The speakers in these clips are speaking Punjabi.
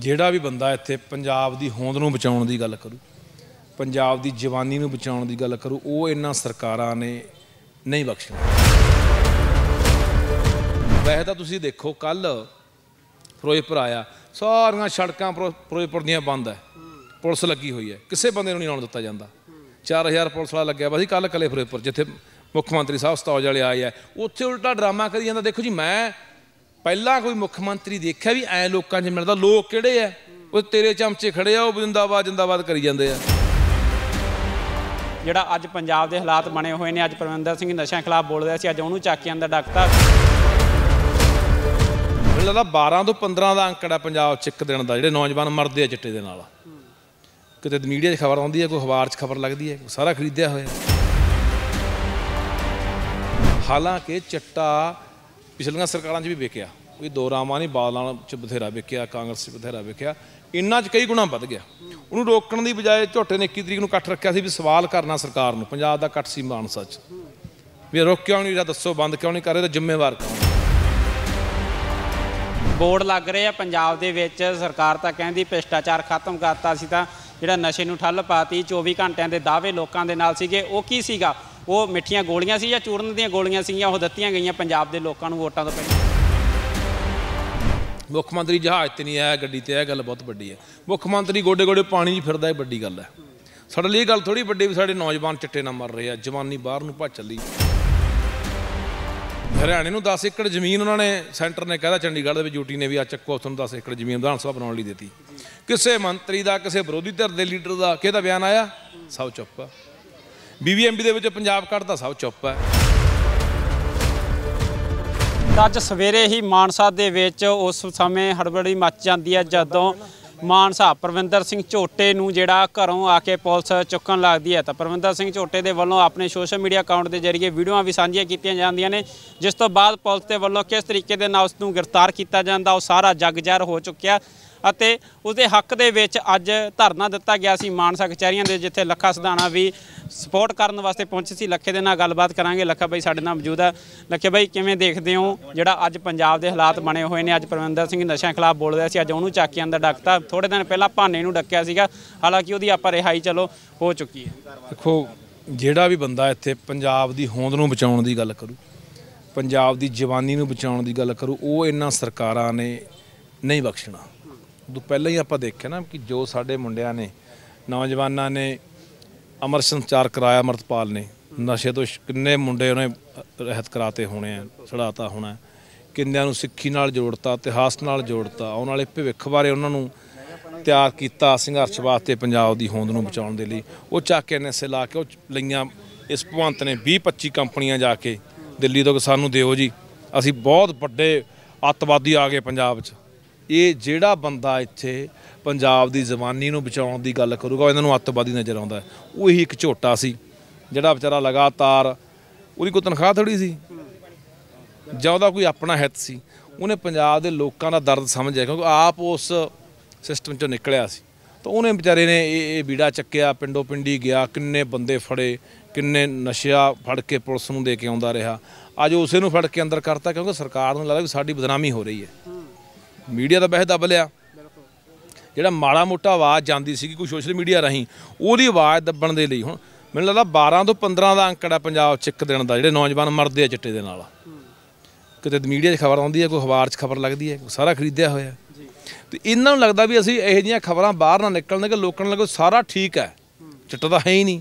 ਜਿਹੜਾ ਵੀ ਬੰਦਾ ਇੱਥੇ ਪੰਜਾਬ ਦੀ ਹੋਂਦ ਨੂੰ ਬਚਾਉਣ ਦੀ ਗੱਲ ਕਰੂ ਪੰਜਾਬ ਦੀ ਜਵਾਨੀ ਨੂੰ ਬਚਾਉਣ ਦੀ ਗੱਲ ਕਰੂ ਉਹ ਇਹਨਾਂ ਸਰਕਾਰਾਂ ਨੇ ਨਹੀਂ ਬਖਸ਼ਿਆ ਵੈਸੇ ਤਾਂ ਤੁਸੀਂ ਦੇਖੋ ਕੱਲ ਫਿਰੋਜ਼ਪੁਰ ਆਇਆ ਸਾਰੀਆਂ ਸੜਕਾਂ ਫਿਰੋਜ਼ਪੁਰ ਦੀਆਂ ਬੰਦ ਹੈ ਪੁਲਿਸ ਲੱਗੀ ਹੋਈ ਹੈ ਕਿਸੇ ਬੰਦੇ ਨੂੰ ਨਹੀਂ ਆਉਣ ਦਿੱਤਾ ਜਾਂਦਾ 4000 ਪੁਲਿਸ ਵਾਲਾ ਲੱਗਿਆ ਬਸ ਕੱਲ ਕਲੇ ਫਿਰੋਜ਼ਪੁਰ ਜਿੱਥੇ ਮੁੱਖ ਮੰਤਰੀ ਸਾਹਿਬ ਸਤੌਜ ਵਾਲੇ ਆਏ ਆ ਉੱਥੇ ਉਲਟਾ ਡਰਾਮਾ ਕਰੀ ਜਾਂਦਾ ਦੇਖੋ ਜੀ ਮੈਂ ਪਹਿਲਾਂ ਕੋਈ ਮੁੱਖ ਮੰਤਰੀ ਦੇਖਿਆ ਵੀ ਐ ਲੋਕਾਂ 'ਚ ਮਿਲਦਾ ਲੋਕ ਕਿਹੜੇ ਆ ਉਹ ਤੇਰੇ ਚਮਚੇ ਖੜੇ ਆ ਉਹ ਜਿੰਦਾਬਾਦ ਜਿੰਦਾਬਾਦ ਕਰੀ ਜਾਂਦੇ ਆ ਜਿਹੜਾ ਅੱਜ ਪੰਜਾਬ ਦੇ ਹਾਲਾਤ ਬਣੇ ਹੋਏ ਨੇ ਅੱਜ ਪਰਮਿੰਦਰ ਸਿੰਘ ਨਸ਼ਿਆਂ ਖਿਲਾਫ ਬੋਲ ਰਿਹਾ ਸੀ ਅੱਜ ਉਹਨੂੰ ਚੱਕ ਕੇ ਅੰਦਰ ਡਾਕਟਰ ਲੱਗਦਾ 12 ਤੋਂ 15 ਦਾ ਅੰਕੜਾ ਪੰਜਾਬ 'ਚ ਇੱਕ ਦਿਨ ਦਾ ਜਿਹੜੇ ਨੌਜਵਾਨ ਮਰਦੇ ਆ ਚਿੱਟੇ ਦੇ ਨਾਲ ਕਿਤੇ ਮੀਡੀਆ 'ਚ ਖਬਰ ਆਉਂਦੀ ਹੈ ਕੋਈ ਅਖਬਾਰ 'ਚ ਖਬਰ ਲੱਗਦੀ ਹੈ ਸਾਰਾ ਖਰੀਦਿਆ ਹੋਇਆ ਹਾਲਾਂਕਿ ਚਿੱਟਾ ਪਿਛਲੀਆਂ ਸਰਕਾਰਾਂ 'ਚ ਵੀ ਵੇਖਿਆ ਕੋਈ ਦੋ ਰਾਮਾਂ ਨਹੀਂ ਬਾਦਲਾਂ 'ਚ ਬਥੇਰਾ ਵੇਖਿਆ ਕਾਂਗਰਸ 'ਚ ਬਥੇਰਾ ਵੇਖਿਆ ਇੰਨਾ 'ਚ ਕਈ ਗੁਣਾ ਵੱਧ ਗਿਆ ਉਹਨੂੰ ਰੋਕਣ ਦੀ ਬਜਾਏ ਝੋਟੇ ਨੇ 21 ਤਰੀਕ ਨੂੰ ਇਕੱਠ ਰੱਖਿਆ ਸੀ ਵੀ ਸਵਾਲ ਕਰਨਾ ਸਰਕਾਰ ਨੂੰ ਪੰਜਾਬ ਦਾ ਕੱਟ ਸੀ ਮਾਨਸਾ 'ਚ ਵੀ ਰੋਕ ਕਿਉਂ ਨਹੀਂ ਰਿਹਾ ਦੱਸੋ ਬੰਦ ਕਿਉਂ ਨਹੀਂ ਕਰ ਰਹੇ ਤਾਂ ਜ਼ਿੰਮੇਵਾਰ ਕੌਣ ਬੋਰਡ ਲੱਗ ਰਹੇ ਆ ਪੰਜਾਬ ਦੇ ਵਿੱਚ ਸਰਕਾਰ ਤਾਂ ਕਹਿੰਦੀ ਭ੍ਰਿਸ਼ਟਾਚਾਰ ਖਤਮ ਕਰਤਾ ਸੀ ਤਾਂ ਜਿਹੜਾ ਨਸ਼ੇ ਨੂੰ ਠੱਲ ਪਾਤੀ 24 ਘੰਟਿਆਂ ਦੇ ਦਾਅਵੇ ਲੋਕਾਂ ਦੇ ਨਾਲ ਸੀਗੇ ਉਹ ਕੀ ਸੀਗਾ ਉਹ ਮਿੱਠੀਆਂ ਗੋਲੀਆਂ ਸੀ ਜਾਂ ਚੂਰਨ ਦੀਆਂ ਗੋਲੀਆਂ ਸੀਗੀਆਂ ਉਹ ਦਿੱਤੀਆਂ ਗਈਆਂ ਪੰਜਾਬ ਦੇ ਲੋਕਾਂ ਨੂੰ ਵੋਟਾਂ ਤੋਂ ਪਹਿਲਾਂ ਮੁੱਖ ਮੰਤਰੀ ਜਹਾਜ਼ ਤੇ ਨਹੀਂ ਆਇਆ ਗੱਡੀ ਤੇ ਆਇਆ ਗੱਲ ਬਹੁਤ ਵੱਡੀ ਹੈ ਮੁੱਖ ਮੰਤਰੀ ਗੋਡੇ ਗੋਡੇ ਪਾਣੀ 'ਚ ਫਿਰਦਾ ਇਹ ਵੱਡੀ ਗੱਲ ਹੈ ਸਾਡੇ ਲਈ ਇਹ ਗੱਲ ਥੋੜੀ ਵੱਡੀ ਵੀ ਸਾਡੇ ਨੌਜਵਾਨ ਚਿੱਟੇ ਨਾ ਮਰ ਰਹੇ ਆ ਜਵਾਨੀ ਬਾਹਰ ਨੂੰ ਭੱਜ ਚੱਲੀ ਹਰਿਆਣੇ ਨੂੰ 10 ਏਕੜ ਜ਼ਮੀਨ ਉਹਨਾਂ ਨੇ ਸੈਂਟਰ ਨੇ ਕਹਿੰਦਾ ਚੰਡੀਗੜ੍ਹ ਦੇ ਵਿੱਚ ਯੂਟੀ ਨੇ ਵੀ ਆ ਚੱਕੋ ਤੁਹਾਨੂੰ 10 ਏਕੜ ਜ਼ਮੀਨ ਵਿਧਾਨ ਸਭਾ ਬਣਾਉਣ ਲਈ ਦਿੱਤੀ ਕਿਸੇ ਮੰਤਰੀ ਦਾ ਕਿਸੇ ਵਿਰੋਧੀ ਧਿਰ ਦੇ ਲੀਡਰ ਦਾ ਕਿਹਦਾ ਬਿਆਨ ਆਇਆ ਸਭ ਚੁੱਪ ਆ ਬੀਬੀਐਮਬੀ ਦੇ ਵਿੱਚ ਪੰਜਾਬ ਕੱਢ ਦਾ ਸਭ ਚੁੱਪ ਹੈ ਅੱਜ ਸਵੇਰੇ ਹੀ ਮਾਨਸਾ ਦੇ ਵਿੱਚ ਉਸ ਸਮੇਂ ਹੜਬੜੀ ਮੱਚ ਜਾਂਦੀ ਹੈ ਜਦੋਂ ਮਾਨਸਾ ਪ੍ਰਵਿੰਦਰ ਸਿੰਘ ਝੋਟੇ ਨੂੰ ਜਿਹੜਾ ਘਰੋਂ ਆ ਕੇ ਪੁਲਿਸ ਚੁੱਕਣ ਲੱਗਦੀ ਹੈ ਤਾਂ ਪ੍ਰਵਿੰਦਰ ਸਿੰਘ ਝੋਟੇ ਦੇ ਵੱਲੋਂ ਆਪਣੇ ਸੋਸ਼ਲ ਮੀਡੀਆ ਅਕਾਊਂਟ ਦੇ ਜ਼ਰੀਏ ਵੀਡੀਓਆਂ ਵੀ ਸਾਂਝੀਆਂ ਕੀਤੀਆਂ ਜਾਂਦੀਆਂ ਨੇ ਜਿਸ ਤੋਂ ਬਾਅਦ ਪੁਲਿਸ ਦੇ ਵੱਲੋਂ ਕਿਸ ਤਰੀਕੇ ਦੇ ਨਾਲ ਉਸ ਨੂੰ ਗ੍ਰਿਫਤਾਰ ਕੀਤਾ ਜਾਂਦਾ ਉਹ ਸਾਰਾ ਜੱਗ ਜ਼ਹਿਰ ਹੋ ਚੁੱਕਿਆ ਅਤੇ ਉਸ ਦੇ ਹੱਕ ਦੇ ਵਿੱਚ ਅੱਜ ਧਰਨਾ ਦਿੱਤਾ ਗਿਆ ਸੀ ਮਾਨਸਾ ਕਚਹਿਰੀਆਂ ਦੇ ਜਿੱਥੇ ਲੱਖਾ ਸਦਾਨਾ ਵੀ ਸਪੋਰਟ ਕਰਨ ਵਾਸਤੇ ਪਹੁੰਚੇ ਸੀ ਲੱਖੇ ਦੇ ਨਾਲ ਗੱਲਬਾਤ ਕਰਾਂਗੇ ਲੱਖਾ ਬਾਈ ਸਾਡੇ ਨਾਲ ਮੌਜੂਦ ਹੈ ਲੱਖੇ ਬਾਈ ਕਿਵੇਂ ਦੇਖਦੇ ਹੋ ਜਿਹੜਾ ਅੱਜ ਪੰਜਾਬ ਦੇ ਹਾਲਾਤ ਬਣੇ ਹੋਏ ਨੇ ਅੱਜ ਪਰਮਿੰਦਰ ਸਿੰਘ ਨਸ਼ਿਆਂ ਖਿਲਾਫ ਬੋਲ ਰਿਹਾ ਸੀ ਅੱਜ ਉਹਨੂੰ ਚੱਕ ਦਾ ਅੰਦਰ ਥੋੜੇ ਦਿਨ ਪਹਿਲਾਂ ਭਾਨੇ ਨੂੰ ਡੱਕਿਆ ਸੀਗਾ ਹਾਲਾਂਕਿ ਉਹਦੀ ਆਪਾਂ ਰਿਹਾਈ ਚਲੋ ਹੋ ਚੁੱਕੀ ਹੈ ਦੇਖੋ ਜਿਹੜਾ ਵੀ ਬੰਦਾ ਇੱਥੇ ਪੰਜਾਬ ਦੀ ਹੋਂਦ ਨੂੰ ਬਚਾਉਣ ਦੀ ਗੱਲ ਕਰੂ ਪੰਜਾਬ ਦੀ ਜਵਾਨੀ ਨੂੰ ਬਚਾਉਣ ਦੀ ਗੱਲ ਕਰੂ ਉਹ ਇਹਨਾਂ ਸਰਕਾਰਾਂ ਨੇ ਨਹੀਂ ਬਖਸ਼ਣਾ ਤੋਂ ਪਹਿਲਾਂ ਹੀ ਆਪਾਂ ਦੇਖਿਆ ਨਾ ਕਿ ਜੋ ਸਾਡੇ ਮੁੰਡਿਆਂ ਨੇ ਨੌਜਵਾਨਾਂ ਨੇ ਅਮਰ ਸੰਚਾਰ ਕਰਾਇਆ ਅਮਰਤਪਾਲ ਨੇ ਨਸ਼ੇ ਤੋਂ ਕਿੰਨੇ ਮੁੰਡੇ ਉਹਨੇ ਰਹਿਤ ਕਰਾਤੇ ਹੋਣੇ ਆ ਛੜਾਤਾ ਹੋਣਾ ਕਿੰਨਿਆਂ ਨੂੰ ਸਿੱਖੀ ਨਾਲ ਜੋੜਤਾ ਇਤਿਹਾਸ ਨਾਲ ਜੋੜਤਾ ਆਉਣ ਵਾਲੇ ਭਵਿੱਖ ਬਾਰੇ ਉਹਨਾਂ ਨੂੰ ਤਿਆਰ ਕੀਤਾ ਸੰਘਰਸ਼ ਵਾਸਤੇ ਪੰਜਾਬ ਦੀ ਹੋਂਦ ਨੂੰ ਬਚਾਉਣ ਦੇ ਲਈ ਉਹ ਚੱਕ ਕੇ ਐਨਐਸਏ ਲਾ ਕੇ ਉਹ ਲਈਆਂ ਇਸ ਭਵੰਤ ਨੇ 20 25 ਕੰਪਨੀਆਂ ਜਾ ਕੇ ਦਿੱਲੀ ਤੋਂ ਸਾਨੂੰ ਦਿਓ ਜੀ ਅਸੀਂ ਬਹੁਤ ਵੱਡੇ ਅੱਤਵਾਦੀ ਆ ਗਏ ਪੰਜਾਬ 'ਚ ਇਹ ਜਿਹੜਾ ਬੰਦਾ ਇੱਥੇ ਪੰਜਾਬ ਦੀ ਜ਼ਬਾਨੀ ਨੂੰ ਬਚਾਉਣ ਦੀ ਗੱਲ ਕਰੂਗਾ ਇਹਨਾਂ ਨੂੰ ਅੱਤਵਾਦੀ ਨਜ਼ਰ ਆਉਂਦਾ ਉਹ ਹੀ ਇੱਕ ਝੋਟਾ ਸੀ ਜਿਹੜਾ ਵਿਚਾਰਾ ਲਗਾਤਾਰ ਉਹਦੀ ਕੋਈ ਤਨਖਾਹ ਥੋੜੀ ਸੀ ਜਾਂ ਉਹਦਾ ਕੋਈ ਆਪਣਾ ਹਿੱਤ ਸੀ ਉਹਨੇ ਪੰਜਾਬ ਦੇ ਲੋਕਾਂ ਦਾ ਦਰਦ ਸਮਝਿਆ ਕਿਉਂਕਿ ਆਪ ਉਸ ਸਿਸਟਮ ਚੋਂ ਨਿਕਲਿਆ ਸੀ ਤਾਂ ਉਹਨੇ ਵਿਚਾਰੇ ਨੇ ਇਹ ਬੀੜਾ ਚੱਕਿਆ ਪਿੰਡੋ ਪਿੰਡੀ ਗਿਆ ਕਿੰਨੇ ਬੰਦੇ ਫੜੇ ਕਿੰਨੇ ਨਸ਼ਿਆ ਫੜ ਕੇ ਪੁਲਿਸ ਨੂੰ ਦੇ ਕੇ ਆਉਂਦਾ ਰਿਹਾ ਅੱਜ ਉਸੇ ਨੂੰ ਫੜ ਕੇ ਅੰਦਰ ਕਰਤਾ ਕਿਉਂਕਿ ਸਰਕਾਰ ਨੂੰ ਲੱਗਦਾ ਵੀ ਸਾਡੀ ਬਦਨਾਮੀ ਹੋ ਰਹੀ ਹੈ ਮੀਡੀਆ ਦਾ ਬਹਿ ਦੱਬ ਲਿਆ ਜਿਹੜਾ ਮਾੜਾ ਮੋਟਾ ਆਵਾਜ਼ ਜਾਂਦੀ ਸੀਗੀ ਕੋਈ ਸੋਸ਼ਲ ਮੀਡੀਆ ਰਾਹੀਂ ਉਹਦੀ ਆਵਾਜ਼ ਦੱਬਣ ਦੇ ਲਈ ਹੁਣ ਮੈਨੂੰ ਲੱਗਦਾ 12 ਤੋਂ 15 ਦਾ ਅੰਕੜਾ ਪੰਜਾਬ ਚ ਇੱਕ ਦਿਨ ਦਾ ਜਿਹੜੇ ਨੌਜਵਾਨ ਮਰਦੇ ਆ ਚਿੱਟੇ ਦੇ ਨਾਲ ਕਿਤੇ ਮੀਡੀਆ 'ਚ ਖਬਰ ਆਉਂਦੀ ਹੈ ਕੋਈ ਅਖਬਾਰ 'ਚ ਖਬਰ ਲੱਗਦੀ ਹੈ ਸਾਰਾ ਖਰੀਦਿਆ ਹੋਇਆ ਤੇ ਇਹਨਾਂ ਨੂੰ ਲੱਗਦਾ ਵੀ ਅਸੀਂ ਇਹੋ ਜੀਆਂ ਖਬਰਾਂ ਬਾਹਰ ਨਾ ਨਿਕਲਣ ਕਿ ਲੋਕਾਂ ਨੂੰ ਲੱਗੋ ਸਾਰਾ ਠੀਕ ਹੈ ਚਿੱਟਾ ਤਾਂ ਹੈ ਹੀ ਨਹੀਂ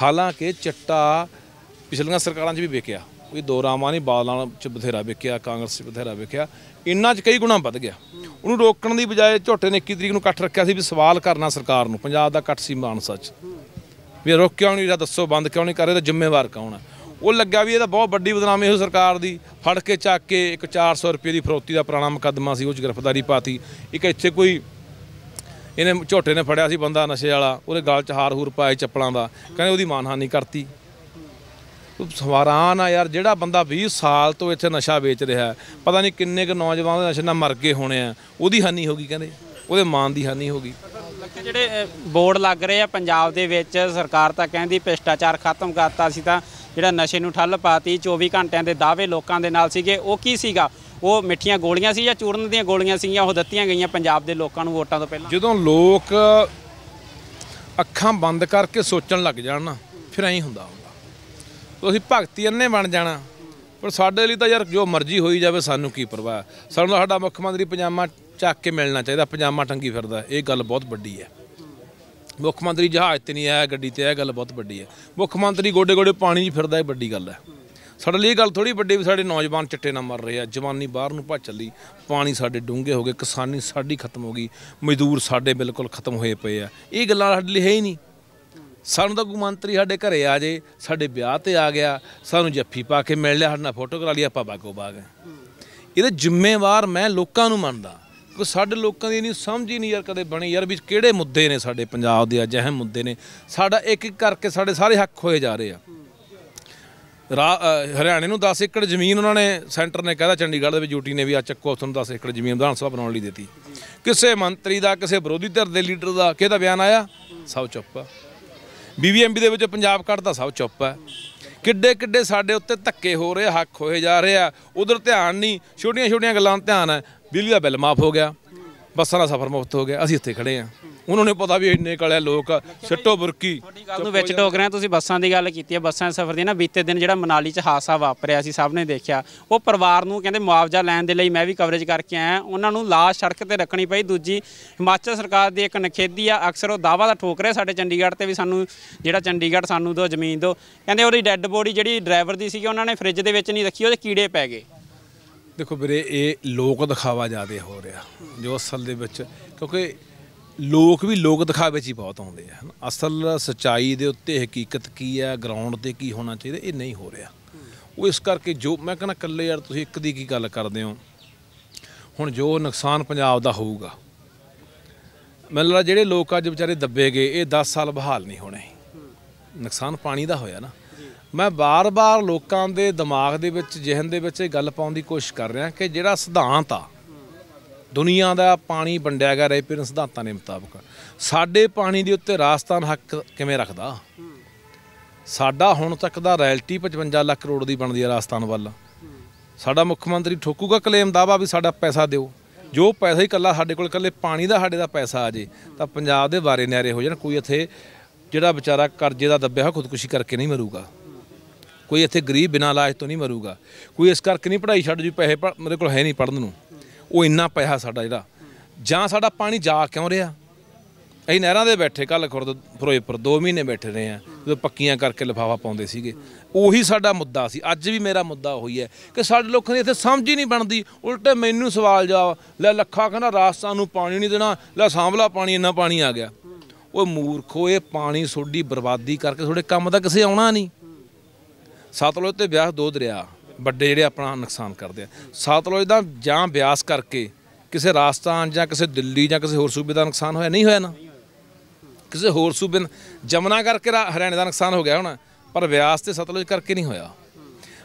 ਹਾਲਾਂਕਿ ਚਿੱਟਾ ਪਿਛਲੀਆਂ ਸਰਕਾਰਾਂ 'ਚ ਵੀ ਵੇਖਿਆ ਵੀ ਦੋ ਰਾਮਾਂ ਨਹੀਂ ਬਾਦਲਾਂ ਚ ਬਥੇਰਾ ਵੇਖਿਆ ਕਾਂਗਰਸ ਚ ਬਥੇਰਾ ਵੇਖਿਆ ਇੰਨਾ ਚ ਕਈ ਗੁਣਾ ਵੱਧ ਗਿਆ ਉਹਨੂੰ ਰੋਕਣ ਦੀ ਬਜਾਏ ਝੋਟੇ ਨੇ 21 ਤਰੀਕ ਨੂੰ ਇਕੱਠ ਰੱਖਿਆ ਸੀ ਵੀ ਸਵਾਲ ਕਰਨਾ ਸਰਕਾਰ ਨੂੰ ਪੰਜਾਬ ਦਾ ਇਕੱਠ ਸੀ ਮਾਨਸਾ ਚ ਵੀ ਰੋਕ ਕਿਉਂ ਨਹੀਂ ਰਿਹਾ ਦੱਸੋ ਬੰਦ ਕਿਉਂ ਨਹੀਂ ਕਰ ਰਹੇ ਤਾਂ ਜ਼ਿੰਮੇਵਾਰ ਕੌਣ ਹੈ ਉਹ ਲੱਗਾ ਵੀ ਇਹ ਤਾਂ ਬਹੁਤ ਵੱਡੀ ਬਦਨਾਮੀ ਹੋ ਸਰਕਾਰ ਦੀ ਫੜ ਕੇ ਚੱਕ ਕੇ ਇੱਕ 400 ਰੁਪਏ ਦੀ ਫਰੋਤੀ ਦਾ ਪੁਰਾਣਾ ਮੁਕੱਦਮਾ ਸੀ ਉਹ ਚ ਗ੍ਰਿਫਤਾਰੀ ਪਾਤੀ ਇੱਕ ਇੱਥੇ ਕੋਈ ਇਹਨੇ ਝੋਟੇ ਨੇ ਫੜਿਆ ਸੀ ਬੰਦਾ ਨਸ਼ੇ ਵਾਲਾ ਉਹਦੇ ਗਾਲ 'ਚ ਹਾਰ ਹੂਰ ਪਾਏ ਚੱਪਲਾਂ ਦਾ ਕਹਿੰਦੇ ਉਹਦੀ ਮਾਨਹਾਨੀ ਕਰਤੀ ਸਵਾਰਾਨ ਆ ਯਾਰ ਜਿਹੜਾ ਬੰਦਾ 20 ਸਾਲ ਤੋਂ ਇੱਥੇ ਨਸ਼ਾ ਵੇਚ ਰਿਹਾ ਪਤਾ ਨਹੀਂ ਕਿੰਨੇ ਕੁ ਨੌਜਵਾਨ ਨਸ਼ੇ ਨਾਲ ਮਰ ਗਏ ਹੋਣੇ ਆ ਉਹਦੀ ਹਾਨੀ ਹੋਗੀ ਕਹਿੰਦੇ ਉਹਦੇ ਮਾਨ ਦੀ ਹਾਨੀ ਹੋਗੀ ਜਿਹੜੇ ਬੋਰਡ ਲੱਗ ਰਹੇ ਆ ਪੰਜਾਬ ਦੇ ਵਿੱਚ ਸਰਕਾਰ ਤਾਂ ਕਹਿੰਦੀ ਭ੍ਰਿਸ਼ਟਾਚਾਰ ਖਤਮ ਕਰਤਾ ਸੀ ਤਾਂ ਜਿਹੜਾ ਨਸ਼ੇ ਨੂੰ ਠੱਲ ਪਾਤੀ 24 ਘੰਟਿਆਂ ਦੇ ਦਾਅਵੇ ਲੋਕਾਂ ਦੇ ਨਾਲ ਸੀਗੇ ਉਹ ਕੀ ਸੀਗਾ ਉਹ ਮਿੱਠੀਆਂ ਗੋਲੀਆਂ ਸੀ ਜਾਂ ਚੂਰਨ ਦੀਆਂ ਗੋਲੀਆਂ ਸੀਗੀਆਂ ਉਹ ਦਿੱਤੀਆਂ ਗਈਆਂ ਪੰਜਾਬ ਦੇ ਲੋਕਾਂ ਨੂੰ ਵੋਟਾਂ ਤੋਂ ਪਹਿਲਾਂ ਜਦੋਂ ਲੋਕ ਅੱਖਾਂ ਬੰਦ ਕਰਕੇ ਸੋਚਣ ਲੱਗ ਜਾਣ ਨਾ ਫਿਰ ਐਂ ਹੁੰਦਾ ਤੁਸੀਂ ਭਗਤੀ ਅੰਨੇ ਬਣ ਜਾਣਾ ਪਰ ਸਾਡੇ ਲਈ ਤਾਂ ਯਾਰ ਜੋ ਮਰਜ਼ੀ ਹੋਈ ਜਾਵੇ ਸਾਨੂੰ ਕੀ ਪਰਵਾਹ ਸਾਨੂੰ ਸਾਡਾ ਮੁੱਖ ਮੰਤਰੀ ਪਜਾਮਾ ਚੱਕ ਕੇ ਮਿਲਣਾ ਚਾਹੀਦਾ ਪਜਾਮਾ ਟੰਗੀ ਫਿਰਦਾ ਇਹ ਗੱਲ ਬਹੁਤ ਵੱਡੀ ਹੈ ਮੁੱਖ ਮੰਤਰੀ ਜਹਾਜ਼ ਤੇ ਨਹੀਂ ਆਇਆ ਗੱਡੀ ਤੇ ਆਇਆ ਗੱਲ ਬਹੁਤ ਵੱਡੀ ਹੈ ਮੁੱਖ ਮੰਤਰੀ ਗੋਡੇ ਗੋਡੇ ਪਾਣੀ 'ਚ ਫਿਰਦਾ ਇਹ ਵੱਡੀ ਗੱਲ ਹੈ ਸਾਡੇ ਲਈ ਇਹ ਗੱਲ ਥੋੜੀ ਵੱਡੀ ਵੀ ਸਾਡੇ ਨੌਜਵਾਨ ਚਿੱਟੇ ਨਾਲ ਮਰ ਰਹੇ ਆ ਜਵਾਨੀ ਬਾਹਰ ਨੂੰ ਭੱਜ ਚੱਲੀ ਪਾਣੀ ਸਾਡੇ ਡੂੰਘੇ ਹੋ ਗਏ ਕਿਸਾਨੀ ਸਾਡੀ ਖਤਮ ਹੋ ਗਈ ਮਜ਼ਦੂਰ ਸਾਡੇ ਬਿਲਕੁਲ ਖਤਮ ਹੋਏ ਪਏ ਆ ਇਹ ਗੱਲਾਂ ਸਾਡੇ ਲਈ ਹੈ ਹੀ ਨਹੀਂ ਸਾਨੂੰ ਤਾਂ ਗੁਮੰਤਰੀ ਸਾਡੇ ਘਰੇ ਆ ਜੇ ਸਾਡੇ ਵਿਆਹ ਤੇ ਆ ਗਿਆ ਸਾਨੂੰ ਜੱਫੀ ਪਾ ਕੇ ਮਿਲ ਲਿਆ ਸਾਡੇ ਨਾਲ ਫੋਟੋ ਕਰਾ ਲਈ ਆਪਾਂ ਬਾਗੋ ਬਾਗ ਇਹਦੇ ਜ਼ਿੰਮੇਵਾਰ ਮੈਂ ਲੋਕਾਂ ਨੂੰ ਮੰਨਦਾ ਕਿ ਸਾਡੇ ਲੋਕਾਂ ਦੀ ਨਹੀਂ ਸਮਝ ਹੀ ਨਹੀਂ ਯਾਰ ਕਦੇ ਬਣੀ ਯਾਰ ਵੀ ਕਿਹੜੇ ਮੁੱਦੇ ਨੇ ਸਾਡੇ ਪੰਜਾਬ ਦੇ ਅੱਜ ਮੁੱਦੇ ਨੇ ਸਾਡਾ ਇੱਕ ਇੱਕ ਕਰਕੇ ਸਾਡੇ ਸਾਰੇ ਹੱਕ ਹੋਏ ਜਾ ਰਹੇ ਆ ਹਰਿਆਣੇ ਨੂੰ 10 ਏਕੜ ਜ਼ਮੀਨ ਉਹਨਾਂ ਨੇ ਸੈਂਟਰ ਨੇ ਕਹਿੰਦਾ ਚੰਡੀਗੜ੍ਹ ਦੇ ਵਿੱਚ ਯੂਟੀ ਨੇ ਵੀ ਆ ਚੱਕੋ ਤੁਹਾਨੂੰ 10 ਏਕੜ ਜ਼ਮੀਨ ਵਿਧਾਨ ਸਭਾ ਬਣਾਉਣ ਲਈ ਦਿੱਤੀ ਕਿਸੇ ਮੰਤਰੀ ਦਾ ਕਿਸੇ ਵਿਰੋਧੀ ਧਿਰ ਦੇ ਲੀਡਰ ਦਾ ਕਿਹਦਾ ਬਿਆਨ ਆਇਆ ਸਭ ਚੁੱਪ ਆ ਬੀਬੀਐਮਬੀ ਦੇ ਵਿੱਚ ਪੰਜਾਬ ਕੱਢਦਾ ਦਾ ਸਭ ਚੁੱਪ ਹੈ ਕਿੱਡੇ ਕਿੱਡੇ ਸਾਡੇ ਉੱਤੇ ਧੱਕੇ ਹੋ ਰਹੇ ਹੱਕ ਹੋਏ ਜਾ ਰਹੇ ਆ ਉਧਰ ਧਿਆਨ ਨਹੀਂ ਛੋਟੀਆਂ ਛੋਟੀਆਂ ਗੱਲਾਂ ਧਿਆਨ ਹੈ ਬਿਜਲੀ ਦਾ ਬਿੱਲ ਮਾਫ ਹੋ ਗਿਆ ਬੱਸਾਂ ਦਾ ਸਫ਼ਰ ਮੁਫਤ ਹੋ ਗਿਆ ਅਸੀਂ ਇੱਥੇ ਖੜੇ ਆ ਉਹਨਾਂ ਨੇ ਪਤਾ ਵੀ ਇੰਨੇ ਕਾਲੇ ਲੋਕ ਸਿੱਟੋ ਬੁਰਕੀ ਤੁਹਾਡੀ ਗੱਲ ਨੂੰ ਵਿੱਚ ਟੋਕ ਰਹੇ ਤੁਸੀਂ ਬੱਸਾਂ ਦੀ ਗੱਲ ਕੀਤੀ ਹੈ ਬੱਸਾਂ ਦੇ ਸਫ਼ਰ ਦੀ ਨਾ ਬੀਤੇ ਦਿਨ ਜਿਹੜਾ ਮਨਾਲੀ 'ਚ ਹਾਦਸਾ ਵਾਪਰਿਆ ਸੀ ਸਭ ਨੇ ਦੇਖਿਆ ਉਹ ਪਰਿਵਾਰ ਨੂੰ ਕਹਿੰਦੇ ਮੁਆਵਜ਼ਾ ਲੈਣ ਦੇ ਲਈ ਮੈਂ ਵੀ ਕਵਰੇਜ ਕਰਕੇ ਆਇਆ ਉਹਨਾਂ ਨੂੰ ਲਾਸ਼ ਸੜਕ ਤੇ ਰੱਖਣੀ ਪਈ ਦੂਜੀ ਹਿਮਾਚਲ ਸਰਕਾਰ ਦੀ ਇੱਕ ਨਖੇਦੀ ਆ ਅਕਸਰ ਉਹ ਦਾਵਾ ਦਾ ਠੋਕ ਰਿਹਾ ਸਾਡੇ ਚੰਡੀਗੜ੍ਹ ਤੇ ਵੀ ਸਾਨੂੰ ਜਿਹੜਾ ਚੰਡੀਗੜ੍ਹ ਸਾਨੂੰ ਦੋ ਜ਼ਮੀਨ ਦੋ ਕਹਿੰਦੇ ਉਹਦੀ ਡੈੱਡ ਬੋਡੀ ਜਿਹੜੀ ਡਰਾਈਵਰ ਦੀ ਸੀਗੀ ਉਹਨਾਂ ਨੇ ਫ੍ਰਿਜ ਦੇ ਵਿੱਚ ਨਹੀਂ ਰੱਖੀ ਉਹਦੇ ਕੀੜੇ ਪੈ ਗਏ ਦੇਖੋ ਵੀਰੇ ਇਹ ਲੋਕ ਦਿਖਾਵਾ ਜ਼ਿਆਦਾ ਹੋ ਰਿਹਾ ਜੋ ਅਸਲ ਦੇ ਵਿੱਚ ਕਿਉਂਕਿ ਲੋਕ ਵੀ ਲੋਕ ਦਿਖਾਵੇ 'ਚ ਹੀ ਬਹੁਤ ਆਉਂਦੇ ਆ ਅਸਲ ਸਚਾਈ ਦੇ ਉੱਤੇ ਹਕੀਕਤ ਕੀ ਆ ਗਰਾਊਂਡ ਤੇ ਕੀ ਹੋਣਾ ਚਾਹੀਦਾ ਇਹ ਨਹੀਂ ਹੋ ਰਿਹਾ ਉਹ ਇਸ ਕਰਕੇ ਜੋ ਮੈਂ ਕਹਿੰਦਾ ਕੱਲੇ ਯਾਰ ਤੁਸੀਂ ਇੱਕ ਦੀ ਕੀ ਗੱਲ ਕਰਦੇ ਹੋ ਹੁਣ ਜੋ ਨੁਕਸਾਨ ਪੰਜਾਬ ਦਾ ਹੋਊਗਾ ਮੈਨੂੰ ਲੱਗਦਾ ਜਿਹੜੇ ਲੋਕ ਅੱਜ ਵਿਚਾਰੇ ਦੱਬੇ ਗਏ ਇਹ 10 ਸਾਲ ਬਹਾਲ ਨਹੀਂ ਹੋਣੇ ਨੁਕਸਾਨ ਪਾਣੀ ਦਾ ਹੋਇਆ ਨਾ ਮੈਂ ਬਾਰ-ਬਾਰ ਲੋਕਾਂ ਦੇ ਦਿਮਾਗ ਦੇ ਵਿੱਚ ਜ਼ਿਹਨ ਦੇ ਵਿੱਚ ਇਹ ਗੱਲ ਪਾਉਣ ਦੀ ਕੋਸ਼ਿਸ਼ ਕਰ ਰਿਹਾ ਕਿ ਜਿਹੜਾ ਸਿਧਾਂਤ ਆ ਦੁਨੀਆ ਦਾ ਪਾਣੀ ਵੰਡਿਆ ਗਿਆ ਰੈਪੀਨ ਸਿਧਾਂਤਾਂ ਦੇ ਮੁਤਾਬਕ ਸਾਡੇ ਪਾਣੀ ਦੇ ਉੱਤੇ ਰਾਜਸਥਾਨ ਹੱਕ ਕਿਵੇਂ ਰੱਖਦਾ ਸਾਡਾ ਹੁਣ ਤੱਕ ਦਾ ਰਾਇਲਟੀ 55 ਲੱਖ ਕਰੋੜ ਦੀ ਬਣਦੀ ਹੈ ਰਾਜਸਥਾਨ ਵੱਲ ਸਾਡਾ ਮੁੱਖ ਮੰਤਰੀ ਠੋਕੂਗਾ ਕਲੇਮ ਦਾਵਾ ਵੀ ਸਾਡਾ ਪੈਸਾ ਦਿਓ ਜੋ ਪੈਸਾ ਹੀ ਕੱਲਾ ਸਾਡੇ ਕੋਲ ਕੱਲੇ ਪਾਣੀ ਦਾ ਸਾਡੇ ਦਾ ਪੈਸਾ ਆ ਜੇ ਤਾਂ ਪੰਜਾਬ ਦੇ ਬਾਰੇ ਨਿਆਰੇ ਹੋ ਜਾਣ ਕੋਈ ਇੱਥੇ ਜਿਹੜਾ ਵਿਚਾਰਾ ਕਰਜ਼ੇ ਦਾ ਦੱਬਿਆ ਹੋ ਖੁਦਕੁਸ਼ੀ ਕਰਕੇ ਨਹੀਂ ਮਰੂਗਾ ਕੋਈ ਇੱਥੇ ਗਰੀਬ ਬਿਨਾਂ ਇਲਾਜ ਤੋਂ ਨਹੀਂ ਮਰੂਗਾ ਕੋਈ ਇਸ ਕਰਕੇ ਨਹੀਂ ਪੜ੍ਹਾਈ ਛੱਡ ਜੂ ਪੈਸੇ ਮੇਰੇ ਕੋਲ ਹੈ ਨਹੀਂ ਪੜਨ ਨੂੰ ਉਹ ਇੰਨਾ ਪਿਆ ਸਾਡਾ ਜਿਹੜਾ ਜਾਂ ਸਾਡਾ ਪਾਣੀ ਜਾ ਕਿਉਂ ਰਿਹਾ ਅਸੀਂ ਨਹਿਰਾਂ ਦੇ ਬੈਠੇ ਕੱਲ ਖੁਰਦ ਫਿਰੋਜ਼ਪੁਰ 2 ਮਹੀਨੇ ਬੈਠੇ ਰਹੇ ਆ ਜਦੋਂ ਪੱਕੀਆਂ ਕਰਕੇ ਲਫਾਫਾ ਪਾਉਂਦੇ ਸੀਗੇ ਉਹੀ ਸਾਡਾ ਮੁੱਦਾ ਸੀ ਅੱਜ ਵੀ ਮੇਰਾ ਮੁੱਦਾ ਉਹੀ ਹੈ ਕਿ ਸਾਡੇ ਲੋਕਾਂ ਦੀ ਇੱਥੇ ਸਮਝ ਹੀ ਨਹੀਂ ਬਣਦੀ ਉਲਟੇ ਮੈਨੂੰ ਸਵਾਲ ਜਾ ਲੈ ਲੱਖਾ ਕਹਿੰਦਾ ਰਾਜਸਥਾਨ ਨੂੰ ਪਾਣੀ ਨਹੀਂ ਦੇਣਾ ਲੈ ਸਾਂਭਲਾ ਪਾਣੀ ਇੰਨਾ ਪਾਣੀ ਆ ਗਿਆ ਉਹ ਮੂਰਖੋ ਇਹ ਪਾਣੀ ਸੋਡੀ ਬਰਬਾਦੀ ਕਰਕੇ ਤੁਹਾਡੇ ਕੰਮ ਦਾ ਕਿਸੇ ਆਉਣਾ ਨਹੀਂ ਸਤਲੁਜ ਤੇ ਵਿਆਹ ਦੋ ਦਰਿਆ ਵੱਡੇ ਜਿਹੜੇ ਆਪਣਾ ਨੁਕਸਾਨ ਕਰਦੇ ਆ ਸਤਲੁਜ ਦਾ ਜਾਂ ਬਿਆਸ ਕਰਕੇ ਕਿਸੇ ਰਾਜਸਥਾਨ ਜਾਂ ਕਿਸੇ ਦਿੱਲੀ ਜਾਂ ਕਿਸੇ ਹੋਰ ਸੂਬੇ ਦਾ ਨੁਕਸਾਨ ਹੋਇਆ ਨਹੀਂ ਹੋਇਆ ਨਾ ਕਿਸੇ ਹੋਰ ਸੂਬੇ ਜਮਨਾ ਕਰਕੇ ਹਰਿਆਣੇ ਦਾ ਨੁਕਸਾਨ ਹੋ ਗਿਆ ਹੋਣਾ ਪਰ ਬਿਆਸ ਤੇ ਸਤਲੁਜ ਕਰਕੇ ਨਹੀਂ ਹੋਇਆ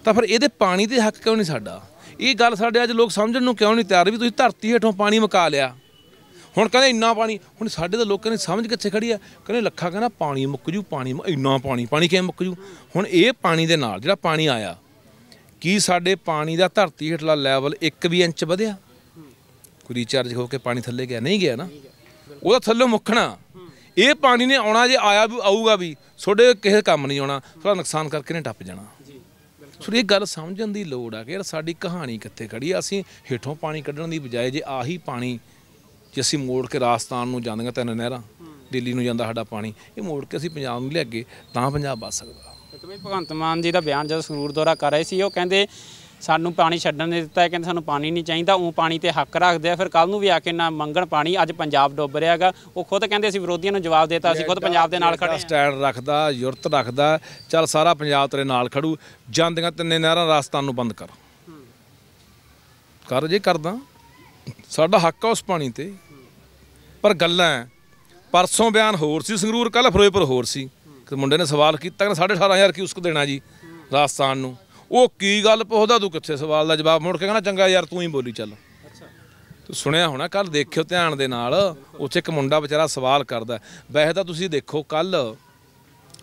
ਤਾਂ ਫਿਰ ਇਹਦੇ ਪਾਣੀ ਦੇ ਹੱਕ ਕਿਉਂ ਨਹੀਂ ਸਾਡਾ ਇਹ ਗੱਲ ਸਾਡੇ ਅੱਜ ਲੋਕ ਸਮਝਣ ਨੂੰ ਕਿਉਂ ਨਹੀਂ ਤਿਆਰ ਵੀ ਤੁਸੀਂ ਧਰਤੀ ਹੇਠੋਂ ਪਾਣੀ ਮਕਾ ਲਿਆ ਹੁਣ ਕਹਿੰਦੇ ਇੰਨਾ ਪਾਣੀ ਹੁਣ ਸਾਡੇ ਦੇ ਲੋਕਾਂ ਨੇ ਸਮਝ ਕਿੱਥੇ ਖੜੀ ਆ ਕਹਿੰਦੇ ਲੱਖਾ ਕਹਿੰਦਾ ਪਾਣੀ ਮੁੱਕ ਜੂ ਪਾਣੀ ਇੰਨਾ ਪਾਣੀ ਪਾਣੀ ਕਿਵੇਂ ਮੁੱਕ ਜੂ ਹੁਣ ਇਹ ਪਾਣੀ ਦੇ ਨਾਲ ਜਿਹੜਾ ਪਾਣੀ ਆਇਆ ਕੀ ਸਾਡੇ ਪਾਣੀ ਦਾ ਧਰਤੀ ਹੇਠਲਾ ਲੈਵਲ 1 ਵੀ ਇੰਚ ਵਧਿਆ ਕੋਈ ਰੀਚਾਰਜ ਹੋ ਕੇ ਪਾਣੀ ਥੱਲੇ ਗਿਆ ਨਹੀਂ ਗਿਆ ਨਾ ਉਹਦਾ ਥੱਲੇ ਮੁੱਖਣਾ ਇਹ ਪਾਣੀ ਨੇ ਆਉਣਾ ਜੇ ਆਇਆ ਵੀ ਆਊਗਾ ਵੀ ਤੁਹਾਡੇ ਕਿਸੇ ਕੰਮ ਨਹੀਂ ਆਉਣਾ ਤੁਹਾਡਾ ਨੁਕਸਾਨ ਕਰਕੇ ਨੇ ਟੱਪ ਜਾਣਾ ਸੋ ਇਹ ਗੱਲ ਸਮਝਣ ਦੀ ਲੋੜ ਆ ਕਿ ਯਾਰ ਸਾਡੀ ਕਹਾਣੀ ਕਿੱਥੇ ਖੜੀ ਆ ਅਸੀਂ ਹੇਠੋਂ ਪਾਣੀ ਕੱਢਣ ਦੀ ਬਜਾਏ ਜੇ ਆਹੀ ਪਾਣੀ ਜੇ ਅਸੀਂ ਮੋੜ ਕੇ ਰਾਜਸਥਾਨ ਨੂੰ ਜਾਂਦੀਆਂ ਤਿੰਨ ਨਹਿਰਾਂ ਦਿੱਲੀ ਨੂੰ ਜਾਂਦਾ ਸਾਡਾ ਪਾਣੀ ਇਹ ਮੋੜ ਕੇ ਅਸੀਂ ਪੰਜਾਬ ਨੂੰ ਲੈ ਅੱਗੇ ਤਾਂ ਪੰਜਾਬ ਵੱਸ ਸਕਦਾ ਕਿਉਂਕਿ ਭਗਵੰਤ ਮਾਨ ਜੀ ਦਾ ਬਿਆਨ ਜਦੋਂ ਸੰਗਰੂਰ ਦੌਰਾ ਕਰ ਰਹੇ ਸੀ ਉਹ ਕਹਿੰਦੇ ਸਾਨੂੰ ਪਾਣੀ ਛੱਡਣ ਨਹੀਂ ਦਿੱਤਾ ਕਹਿੰਦੇ ਸਾਨੂੰ ਪਾਣੀ ਨਹੀਂ ਚਾਹੀਦਾ ਉਹ ਪਾਣੀ ਤੇ ਹੱਕ ਰੱਖਦੇ ਆ ਫਿਰ ਕੱਲ ਨੂੰ ਵੀ ਆ ਕੇ ਨਾ ਮੰਗਣ ਪਾਣੀ ਅੱਜ ਪੰਜਾਬ ਡੁੱਬ ਰਿਹਾਗਾ ਉਹ ਖੁਦ ਕਹਿੰਦੇ ਅਸੀਂ ਵਿਰੋਧੀਆਂ ਨੂੰ ਜਵਾਬ ਦੇਤਾ ਅਸੀਂ ਖੁਦ ਪੰਜਾਬ ਦੇ ਨਾਲ ਖੜੇ ਸਟੈਂਡ ਰੱਖਦਾ ਯੁਰਤ ਰੱਖਦਾ ਚੱਲ ਸਾਰਾ ਪੰਜਾਬ ਤੇਰੇ ਨਾਲ ਖੜੂ ਜਾਂਦੀਆਂ ਤਿੰਨੇ ਨਹਿਰਾਂ ਰਾਜਸਥਾਨ ਨੂੰ ਬੰਦ ਕਰ ਕਰ ਜੇ ਕਰਦਾ ਸਾਡਾ ਹੱਕ ਆ ਉਸ ਪਾਣੀ ਤੇ ਪਰ ਗੱਲਾਂ ਪਰਸੋਂ ਬਿਆਨ ਹੋਰ ਸੀ ਸੰਗਰੂਰ ਕੱਲ ਫਿਰੋਜ਼ਪੁਰ ਹੋਰ ਸੀ ਕਿ ਮੁੰਡੇ ਨੇ ਸਵਾਲ ਕੀਤਾ ਕਿ 18500 ਕਿਉਂ ਉਸਕ ਦੇਣਾ ਜੀ ਰਾਜਸਥਾਨ ਨੂੰ ਉਹ ਕੀ ਗੱਲ ਪੁੱਛਦਾ ਤੂੰ ਕਿੱਥੇ ਸਵਾਲ ਦਾ ਜਵਾਬ ਮੁੜ ਕੇ ਕਹਿੰਦਾ ਚੰਗਾ ਯਾਰ ਤੂੰ ਹੀ ਬੋਲੀ ਚੱਲ ਤੂੰ ਸੁਣਿਆ ਹੋਣਾ ਕੱਲ ਦੇਖਿਓ ਧਿਆਨ ਦੇ ਨਾਲ ਉੱਥੇ ਇੱਕ ਮੁੰਡਾ ਵਿਚਾਰਾ ਸਵਾਲ ਕਰਦਾ ਵੈਸੇ ਤਾਂ ਤੁਸੀਂ ਦੇਖੋ ਕੱਲ